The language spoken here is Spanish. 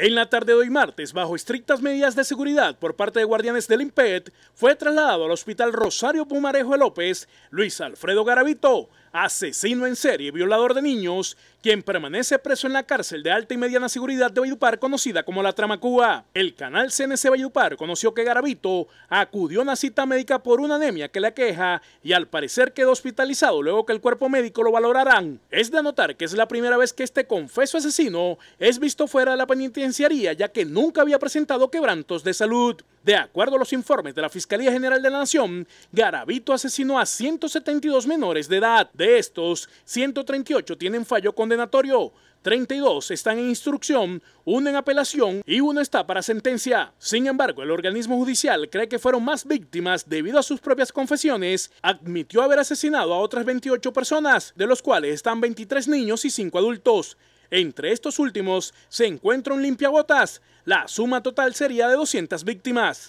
En la tarde de hoy martes, bajo estrictas medidas de seguridad por parte de guardianes del IMPET, fue trasladado al Hospital Rosario Pumarejo de López Luis Alfredo Garavito, asesino en serie y violador de niños, quien permanece preso en la cárcel de alta y mediana seguridad de Bayupar conocida como la Tramacúa. El canal CNC Bayupar conoció que Garavito acudió a una cita médica por una anemia que le aqueja y al parecer quedó hospitalizado luego que el cuerpo médico lo valorarán. Es de anotar que es la primera vez que este confeso asesino es visto fuera de la penitenciaria ya que nunca había presentado quebrantos de salud. De acuerdo a los informes de la Fiscalía General de la Nación, Garavito asesinó a 172 menores de edad. De estos, 138 tienen fallo condenatorio, 32 están en instrucción, uno en apelación y uno está para sentencia. Sin embargo, el organismo judicial cree que fueron más víctimas debido a sus propias confesiones. Admitió haber asesinado a otras 28 personas, de los cuales están 23 niños y 5 adultos. Entre estos últimos se encuentra un limpiabotas. La suma total sería de 200 víctimas.